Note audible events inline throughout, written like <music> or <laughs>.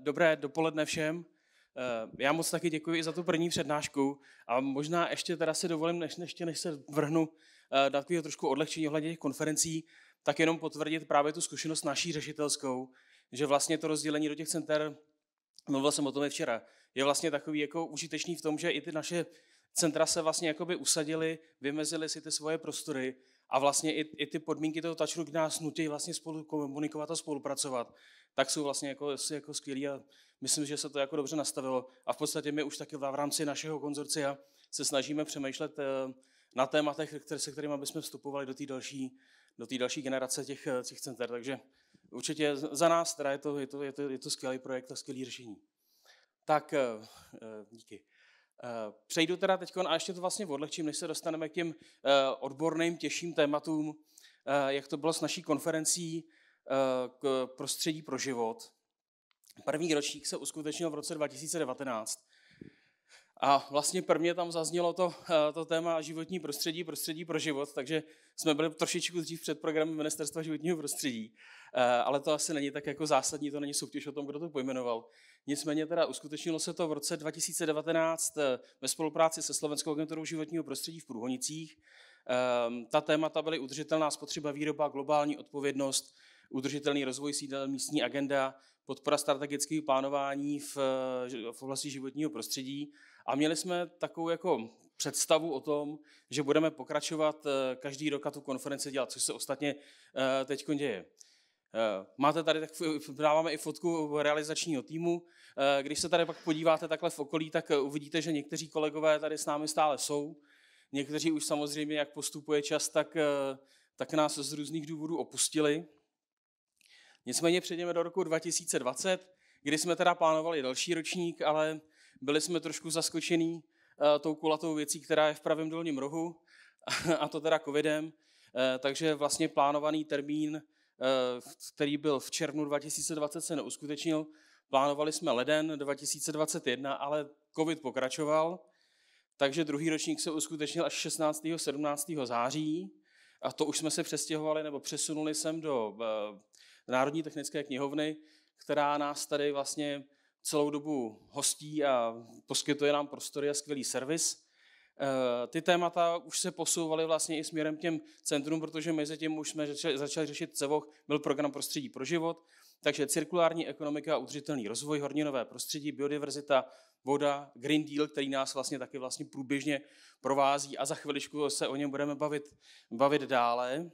Dobré dopoledne všem. Eh, já moc taky děkuji i za tu první přednášku a možná ještě teda si dovolím, než, ještě než se vrhnu, eh, dát takového trošku odlehčení ohledně těch konferencí, tak jenom potvrdit právě tu zkušenost naší řešitelskou, že vlastně to rozdělení do těch center, mluvil jsem o tom i včera, je vlastně takový jako užitečný v tom, že i ty naše centra se vlastně jakoby usadili, vymezili si ty svoje prostory a vlastně i, i ty podmínky toho touchru, kdy nás nutí vlastně spolu komunikovat a spolupracovat, tak jsou vlastně jako, jako skvělý a myslím, že se to jako dobře nastavilo. A v podstatě my už taky v rámci našeho konzorcia se snažíme přemýšlet eh, na tématech, které, se kterými bychom vstupovali do té další, do té další generace těch, eh, těch center. Takže určitě za nás teda je to, je to, je to, je to skvělý projekt a skvělý řešení. Tak eh, díky. Eh, přejdu teda teď, a ještě to vlastně odlehčím, než se dostaneme k těm eh, odborným, těžším tématům, eh, jak to bylo s naší konferencí k prostředí pro život. První ročník se uskutečnil v roce 2019 a vlastně prvně tam zaznělo to, eh, to téma životní prostředí, prostředí pro život, takže jsme byli trošičku dřív před programem Ministerstva životního prostředí, eh, ale to asi není tak jako zásadní, to není soutěž o tom, kdo to pojmenoval. Nicméně teda uskutečnilo se to v roce 2019 eh, ve spolupráci se Slovenskou agenturou životního prostředí v Průhonicích. Ehm, ta témata byly udržitelná spotřeba výroba, globální odpovědnost, udržitelný rozvoj sídel, místní agenda, podpora strategického plánování v, eh, v oblasti životního prostředí. A měli jsme takovou jako představu o tom, že budeme pokračovat eh, každý rok a tu konferenci dělat, což se ostatně eh, teď děje. Máte tady, tak dáváme i fotku realizačního týmu. Když se tady pak podíváte takhle v okolí, tak uvidíte, že někteří kolegové tady s námi stále jsou. Někteří už samozřejmě, jak postupuje čas, tak, tak nás z různých důvodů opustili. Nicméně přejdeme do roku 2020, kdy jsme teda plánovali další ročník, ale byli jsme trošku zaskočení eh, tou kulatou věcí, která je v pravém dolním rohu, <laughs> a to teda covidem. Eh, takže vlastně plánovaný termín, eh, který byl v červnu 2020, se neuskutečnil. Plánovali jsme leden 2021, ale covid pokračoval, takže druhý ročník se uskutečnil až 16. 17. září a to už jsme se přestěhovali nebo přesunuli sem do Národní technické knihovny, která nás tady vlastně celou dobu hostí a poskytuje nám prostory a skvělý servis. Eh, ty témata už se posouvaly vlastně i směrem k těm centrum, protože mezi tím už jsme začali řešit CEVOch, byl program Prostředí pro život, takže cirkulární ekonomika a udržitelný rozvoj, horninové prostředí, biodiverzita, voda, Green Deal, který nás vlastně taky vlastně průběžně provází a za chviličku se o něm budeme bavit, bavit dále.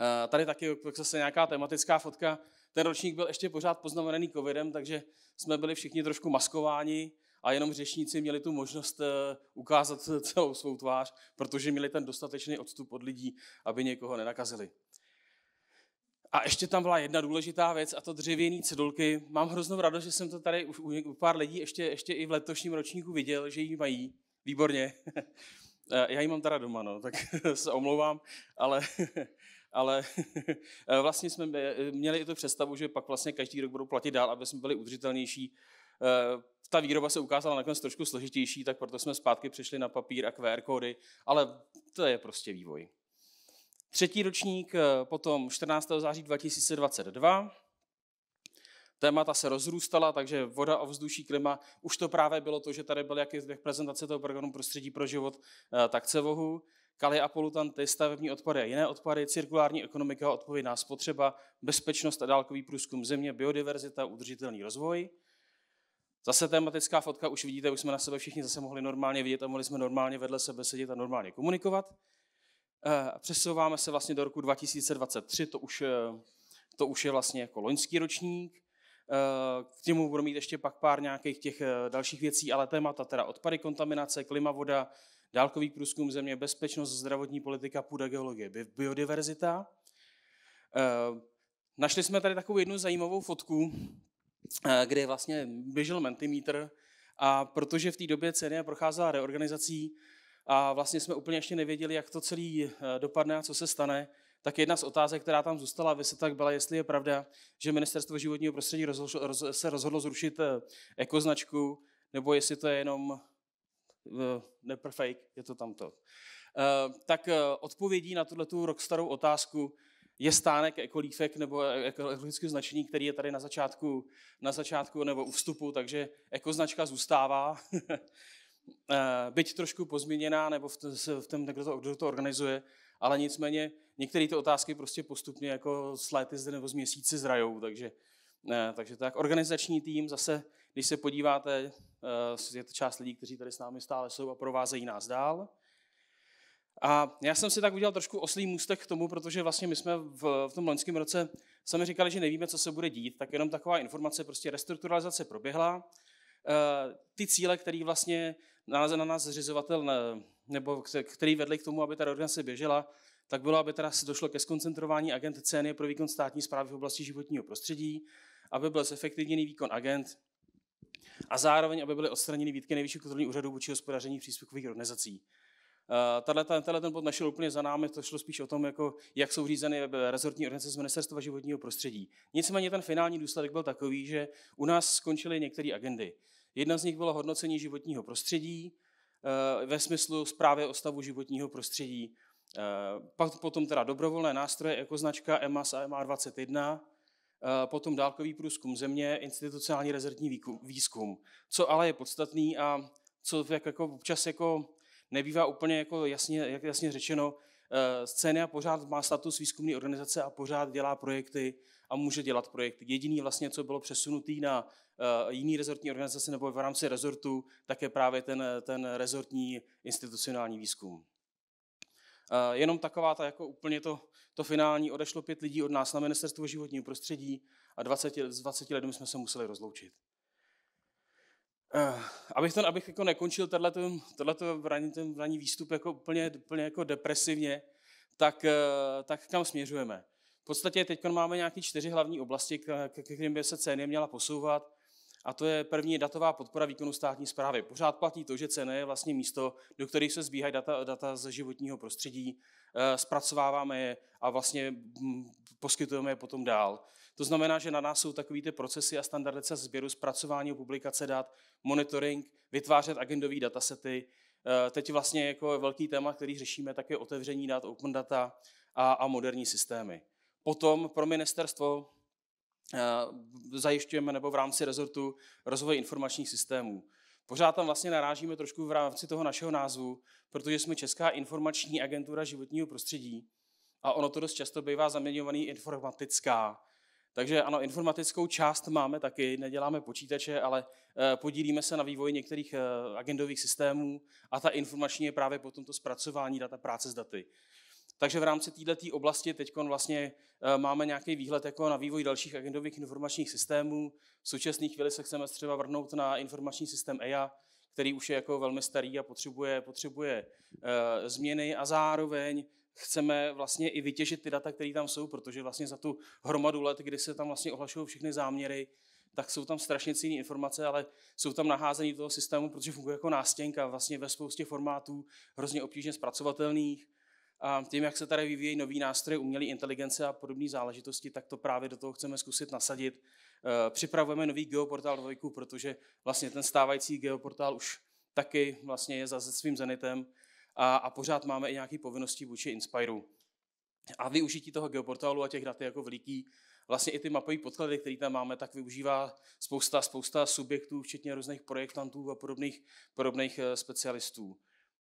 Eh, tady taky jako zase nějaká tematická fotka. Ten ročník byl ještě pořád poznamenaný covidem, takže jsme byli všichni trošku maskováni a jenom řešníci měli tu možnost eh, ukázat celou svou tvář, protože měli ten dostatečný odstup od lidí, aby někoho nenakazili. A ještě tam byla jedna důležitá věc a to dřevěné cedulky. Mám hroznou radost, že jsem to tady už u pár lidí ještě, ještě i v letošním ročníku viděl, že ji mají. Výborně. <laughs> Eh, já ji mám teda doma, no, tak <laughs> se omlouvám, ale ale <laughs> eh, vlastně jsme eh, měli i tu představu, že pak vlastně každý rok budou platit dál, aby jsme byli udržitelnější. Eh, ta výroba se ukázala nakonec trošku složitější, tak proto jsme zpátky přišli na papír a QR kódy, ale to je prostě vývoj. Třetí ročník potom 14. září 2022. Témata se rozrůstala, takže voda, ovzduší, klima. Už to právě bylo to, že tady byly jak prezentace toho programu Prostředí pro život, tak CEVOHu kaly a polutanty, stavební odpady a jiné odpady, cirkulární ekonomika, odpovědná spotřeba, bezpečnost a dálkový průzkum země, biodiverzita, udržitelný rozvoj. Zase tematická fotka, už vidíte, už jsme na sebe všichni zase mohli normálně vidět a mohli jsme normálně vedle sebe sedět a normálně komunikovat. Eh, přesouváme se vlastně do roku 2023, to už, eh, to už je vlastně jako loňský ročník. Eh, k tomu budu mít ještě pak pár nějakých těch dalších věcí, ale témata teda odpady, kontaminace, klima, voda, dálkový průzkum země, bezpečnost, zdravotní politika, půda, geologie, biodiverzita. Eh, našli jsme tady takovou jednu zajímavou fotku, eh, kde vlastně běžel Mentimeter a protože v té době ceny procházela reorganizací a vlastně jsme úplně ještě nevěděli, jak to celý eh, dopadne a co se stane, tak jedna z otázek, která tam zůstala tak byla, jestli je pravda, že ministerstvo životního prostředí rozhodlo, roz, se rozhodlo zrušit ekoznačku, nebo jestli to je jenom never fake, je to tamto. Eh, tak eh, odpovědí na tuto rockstarou otázku je stánek ekolífek nebo e, ekologické značení, který je tady na začátku, na začátku nebo u vstupu, takže ekoznačka zůstává. <laughs> Eh, byť trošku pozměněná, nebo v tom, kdo to, kdo to organizuje, ale nicméně některé ty otázky prostě postupně jako z léty zde nebo z měsíce zrajou, takže, takže tak. Organizační tým zase, když se podíváte Eh, je to část lidí, kteří tady s námi stále jsou a provázejí nás dál. A já jsem si tak udělal trošku oslý můstek k tomu, protože vlastně my jsme v, v tom loňském roce sami říkali, že nevíme, co se bude dít, tak jenom taková informace, prostě restrukturalizace proběhla. Eh, ty cíle, které vlastně na nás zřizovatel, nebo který vedli k tomu, aby ta organizace běžela, tak bylo, aby teda se došlo ke skoncentrování agent CNE pro výkon státní zprávy v oblasti životního prostředí, aby byl zefektivněný výkon agent a zároveň, aby byly odstraněny výtky nejvyššího kontrolního úřadu vůči hospodaření příspěvkových organizací. Eh, Tato, ten, tenhle ten bod našel úplně za námi, to šlo spíš o tom, jako, jak jsou řízeny rezortní organizace z Ministerstva životního prostředí. Nicméně ten finální důsledek byl takový, že u nás skončily některé agendy. Jedna z nich byla hodnocení životního prostředí eh, ve smyslu zprávy o stavu životního prostředí. Eh, pak potom teda dobrovolné nástroje jako značka EMAS a MA21, Eh, potom dálkový průzkum země, institucionální rezervní výzkum. Co ale je podstatný a co jak jako občas jako nebývá úplně jako jasně, jak jasně řečeno, eh, scéna pořád má status výzkumné organizace a pořád dělá projekty a může dělat projekty. Jediný vlastně, co bylo přesunutý na eh, jiný rezortní organizace nebo v rámci rezortu, tak je právě ten, ten rezortní institucionální výzkum. Eh, jenom taková ta jako úplně to, to finální odešlo pět lidí od nás na ministerstvo životního prostředí a 20, s 20 lidmi jsme se museli rozloučit. Eh, abych, ten, abych jako nekončil tenhleto ranní ten vraní výstup jako úplně, úplně jako depresivně, tak, eh, tak kam směřujeme? V podstatě teď máme nějaké čtyři hlavní oblasti, k, kterým by se CENIA měla posouvat a to je první datová podpora výkonu státní zprávy. Pořád platí to, že cena je vlastně místo, do kterých se zbíhají data, data ze životního prostředí, eh, zpracováváme je a vlastně mm, poskytujeme je potom dál. To znamená, že na nás jsou takové ty procesy a standardice sběru, zpracování, publikace dat, monitoring, vytvářet agendové datasety. Eh, teď vlastně jako velký téma, který řešíme, tak je otevření dat, open data a, a moderní systémy. Potom pro ministerstvo Eh, zajišťujeme nebo v rámci rezortu rozvoj informačních systémů. Pořád tam vlastně narážíme trošku v rámci toho našeho názvu, protože jsme Česká informační agentura životního prostředí a ono to dost často bývá zaměňovaný informatická. Takže ano, informatickou část máme taky, neděláme počítače, ale eh, podílíme se na vývoji některých eh, agendových systémů a ta informační je právě potom to zpracování data, práce s daty. Takže v rámci této oblasti teď vlastně eh, máme nějaký výhled jako na vývoj dalších agendových informačních systémů. V současné chvíli se chceme třeba vrhnout na informační systém EIA, který už je jako velmi starý a potřebuje, potřebuje uh, změny a zároveň chceme vlastně i vytěžit ty data, které tam jsou, protože vlastně za tu hromadu let, kdy se tam vlastně ohlašují všechny záměry, tak jsou tam strašně cílné informace, ale jsou tam naházení toho systému, protože funguje jako nástěnka vlastně ve spoustě formátů, hrozně obtížně zpracovatelných tím, jak se tady vyvíjí nový nástroje umělé inteligence a podobné záležitosti, tak to právě do toho chceme zkusit nasadit. Eh, připravujeme nový geoportál 2, protože vlastně ten stávající geoportál už taky vlastně je za svým zenitem a, a pořád máme i nějaké povinnosti vůči Inspiru. A využití toho geoportálu a těch dat jako veliký. Vlastně i ty mapové podklady, které tam máme, tak využívá spousta, spousta subjektů, včetně různých projektantů a podobných, podobných eh, specialistů.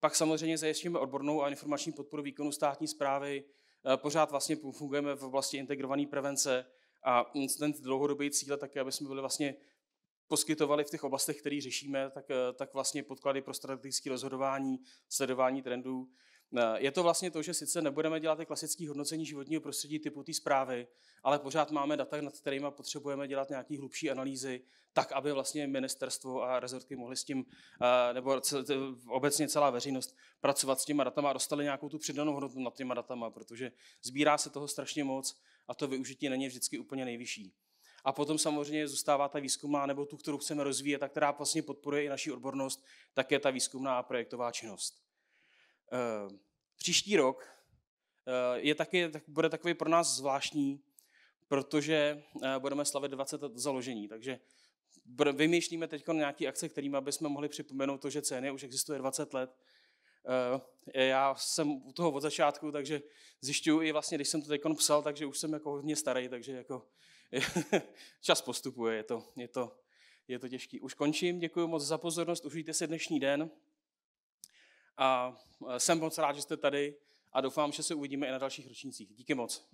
Pak samozřejmě zajišťujeme odbornou a informační podporu výkonu státní zprávy. Eh, pořád vlastně fungujeme v oblasti integrované prevence a ten dlouhodobý cíl také, aby jsme byli vlastně poskytovali v těch oblastech, které řešíme, tak, eh, tak vlastně podklady pro strategické rozhodování, sledování trendů. Eh, je to vlastně to, že sice nebudeme dělat ty klasické hodnocení životního prostředí typu té zprávy, ale pořád máme data, nad kterými potřebujeme dělat nějaké hlubší analýzy, tak, aby vlastně ministerstvo a rezortky mohly s tím, eh, nebo obecně celá veřejnost, pracovat s těma datama a dostali nějakou tu přidanou hodnotu nad těma datama, protože sbírá se toho strašně moc a to využití není vždycky úplně nejvyšší. A potom samozřejmě zůstává ta výzkumná, nebo tu, kterou chceme rozvíjet a která vlastně podporuje i naši odbornost, tak je ta výzkumná a projektová činnost. Eh, příští rok eh, je taky, tak bude takový pro nás zvláštní, protože eh, budeme slavit 20 let založení, takže vymýšlíme teď nějaké akce, kterými bychom mohli připomenout to, že CN už existuje 20 let. Já jsem u toho od začátku, takže zjišťuju i vlastně, když jsem to teď psal, takže už jsem jako hodně starý, takže jako <laughs> čas postupuje, je to, je to, je to těžký. Už končím, děkuji moc za pozornost, užijte si dnešní den. A eh, jsem moc rád, že jste tady a doufám, že se uvidíme i na dalších ročnících. Díky moc.